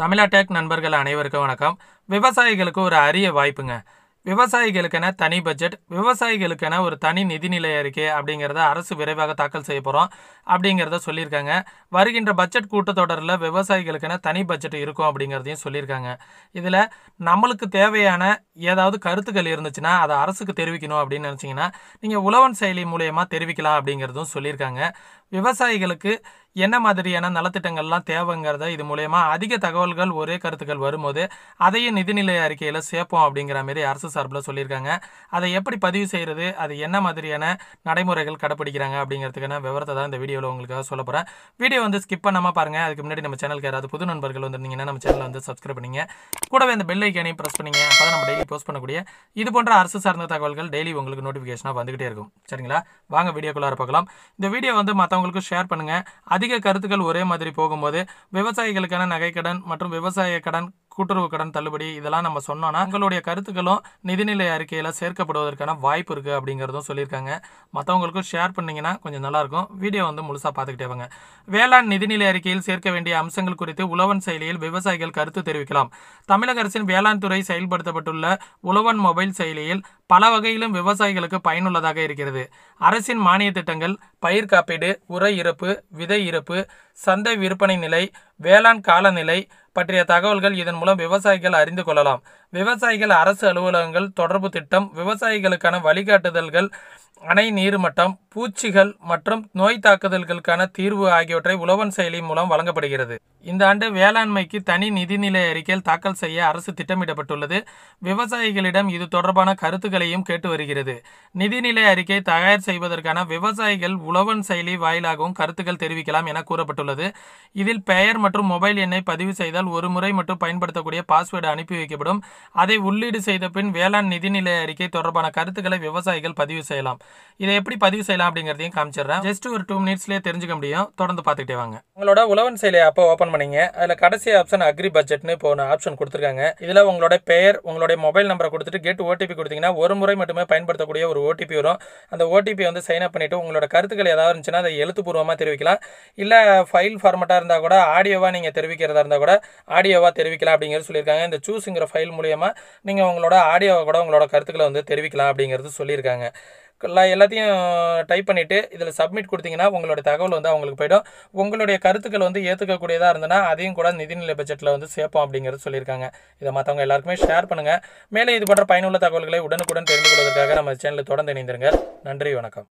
தமிழாடெக் நண்பர்கள் அனைவருக்கும் வணக்கம் விவசாயிகளுக்கு ஒரு அரிய வாய்ப்புங்க விவசாயிகளுக்கென தனி பட்ஜெட் விவசாயிகளுக்கென ஒரு தனி நிதிநிலை அறிக்கை அப்படிங்கிறத அரசு விரைவாக தாக்கல் செய்ய போகிறோம் அப்படிங்கிறத சொல்லியிருக்காங்க வருகின்ற பட்ஜெட் கூட்டத்தொடரில் விவசாயிகளுக்கென தனி பட்ஜெட் இருக்கும் அப்படிங்கிறதையும் சொல்லியிருக்காங்க இதில் நம்மளுக்கு தேவையான ஏதாவது கருத்துக்கள் இருந்துச்சுன்னா அதை அரசுக்கு தெரிவிக்கணும் அப்படின்னு நினச்சிங்கன்னா நீங்கள் உழவன் செயலி மூலயமா தெரிவிக்கலாம் அப்படிங்கிறதும் சொல்லியிருக்காங்க விவசாயிகளுக்கு என்ன மாதிரியான நலத்திட்டங்கள்லாம் தேவைங்கிறத இது மூலயமா அதிக தகவல்கள் ஒரே கருத்துக்கள் வரும்போது அதையும் நிதிநிலை அறிக்கையில் சேர்ப்போம் அப்படிங்கிற மாதிரி அரசு சார்பில் சொல்லியிருக்காங்க அதை எப்படி பதிவு செய்கிறது அது என்ன மாதிரியான நடைமுறைகள் கடைப்பிடிக்கிறாங்க அப்படிங்கிறதுக்கான விவரத்தை தான் இந்த வீடியோவில் உங்களுக்காக சொல்ல போகிறேன் வீடியோ வந்து ஸ்கிப் பண்ணாமல் பாருங்கள் அதுக்கு முன்னாடி நம்ம சேனலுக்கு யாராவது புது நண்பர்கள் வந்திருந்தீங்கன்னா நம்ம சேனலை வந்து சப்ஸ்கிரைப் பண்ணிங்க கூடவே இந்த பெல் ஐக்கானையும் ப்ரெஸ் பண்ணிங்க அப்போ நம்ம டெய்லி போஸ்ட் பண்ணக்கூடிய இது போன்ற அரசு சார்ந்த தகவல்கள் டெய்லி உங்களுக்கு நோட்டிஃபிகேஷனாக வந்துகிட்டே இருக்கும் சரிங்களா வாங்க வீடியோக்குள்ளார பார்க்கலாம் இந்த வீடியோ வந்து மற்றவங்களுக்கும் ஷேர் பண்ணுங்கள் அதிக அதிக கருத்துக்கள் ஒரே மாதிரி போகும்போது விவசாயிகளுக்கான நகைக்கடன் மற்றும் விவசாய கடன் கூட்டுறவு கடன் தள்ளுபடி இதெல்லாம் நம்ம சொன்னோம்னா எங்களுடைய கருத்துக்களும் நிதிநிலை அறிக்கையில் சேர்க்கப்படுவதற்கான வாய்ப்பு இருக்குது அப்படிங்கிறதும் சொல்லியிருக்காங்க மற்றவங்களுக்கும் ஷேர் பண்ணிங்கன்னா கொஞ்சம் நல்லாயிருக்கும் வீடியோ வந்து முழுசாக பார்த்துக்கிட்டே வாங்க வேளாண் நிதிநிலை அறிக்கையில் சேர்க்க வேண்டிய அம்சங்கள் குறித்து உழவன் செயலியில் விவசாயிகள் கருத்து தெரிவிக்கலாம் தமிழக அரசின் வேளாண் துறை செயல்படுத்தப்பட்டுள்ள உழவன் மொபைல் செயலியில் பல வகையிலும் விவசாயிகளுக்கு பயனுள்ளதாக இருக்கிறது அரசின் மானிய திட்டங்கள் பயிர் காப்பீடு உர இறப்பு விதை இறப்பு சந்தை விற்பனை நிலை வேளாண் காலநிலை பற்றிய தகவல்கள் இதன் மூலம் விவசாயிகள் அறிந்து கொள்ளலாம் விவசாயிகள் அரசு அலுவலகங்கள் தொடர்பு திட்டம் விவசாயிகளுக்கான வழிகாட்டுதல்கள் அணை நீர்மட்டம் பூச்சிகள் மற்றும் நோய் தாக்குதல்களுக்கான தீர்வு ஆகியவற்றை உழவன் செயலி மூலம் வழங்கப்படுகிறது இந்த ஆண்டு வேளாண்மைக்கு தனி நிதிநிலை அறிக்கையில் தாக்கல் செய்ய அரசு திட்டமிடப்பட்டுள்ளது விவசாயிகளிடம் இது தொடர்பான கருத்துக்களையும் கேட்டு வருகிறது நிதிநிலை அறிக்கை தயார் செய்வதற்கான விவசாயிகள் உழவன் செயலி வாயிலாகவும் கருத்துக்கள் தெரிவிக்கலாம் என கூறப்பட்டுள்ளது இதில் பெயர் மற்றும் மொபைல் எண்ணை பதிவு செய்தால் ஒரு முறை மட்டும் பயன்படுத்தக்கூடிய பாஸ்வேர்டு அனுப்பி வைக்கப்படும் அதை உள்ளீடு செய்த பின் வேளாண் நிதிநிலை அறிக்கை தொடர்பான கருத்துக்களை விவசாயிகள் பதிவு செய்யலாம் இதை எப்படி பதிவு செய்யலாம் அப்படிங்கிறதையும் காமிச்சிடுறேன் ஜஸ்ட் ஒரு டூ மினிட்ஸ்லேயே தெரிஞ்சுக்க முடியும் தொடர்ந்து பார்த்துக்கிட்டே வாங்க உங்களோட உழவன் செயலை அப்போ ஓப்பன் பண்ணிங்க அதில் கடைசி ஆப்ஷன் அக்ரி பட்ஜெட்னு இப்போ ஒன்று ஆப்ஷன் கொடுத்துருக்காங்க இதில் உங்களோட பெயர் உங்களுடைய மொபைல் நம்பரை கொடுத்துட்டு கெட் ஓடிபி கொடுத்தீங்கன்னா ஒரு முறை மட்டுமே பயன்படுத்தக்கூடிய ஒரு ஓடிபி வரும் அந்த ஓடிபி வந்து சைன் அப் பண்ணிவிட்டு உங்களோட கருத்துக்கள் ஏதாவது இருந்துச்சுன்னா அதை எழுத்துப்பூர்வமாக தெரிவிக்கலாம் இல்லை ஃபைல் ஃபார்மெட்டாக இருந்தால் கூட ஆடியோவாக நீங்கள் தெரிவிக்கிறதா இருந்தால் கூட ஆடியோவாக தெரிவிக்கலாம் அப்படிங்கிறது சொல்லியிருக்காங்க இந்த சூஸுங்கிற ஃபைல் மூலியமாக நீங்கள் உங்களோட ஆடியோவை கூட உங்களோட கருத்துக்களை வந்து தெரிவிக்கலாம் அப்படிங்கிறது சொல்லியிருக்காங்க எல்லாத்தையும் டைப் பண்ணிவிட்டு இதில் சப்மிட் கொடுத்தீங்கன்னா உங்களுடைய தகவல் வந்து அவங்களுக்கு போய்டும் உங்களுடைய கருத்துக்கள் வந்து ஏற்றுக்கக்கூடியதாக இருந்ததுன்னா அதையும் கூட நிதிநிலை பட்ஜெட்டில் வந்து சேர்ப்போம் அப்படிங்கிறது சொல்லியிருக்காங்க இதை மற்றவங்க எல்லாருக்குமே ஷேர் பண்ணுங்கள் மேலே இது போன்ற பயனுள்ள தகவல்களை உடனுக்குடன் தெரிந்து கொள்வதற்காக நம்ம சேனலில் தொடர்ந்து இணைந்திருங்க நன்றி வணக்கம்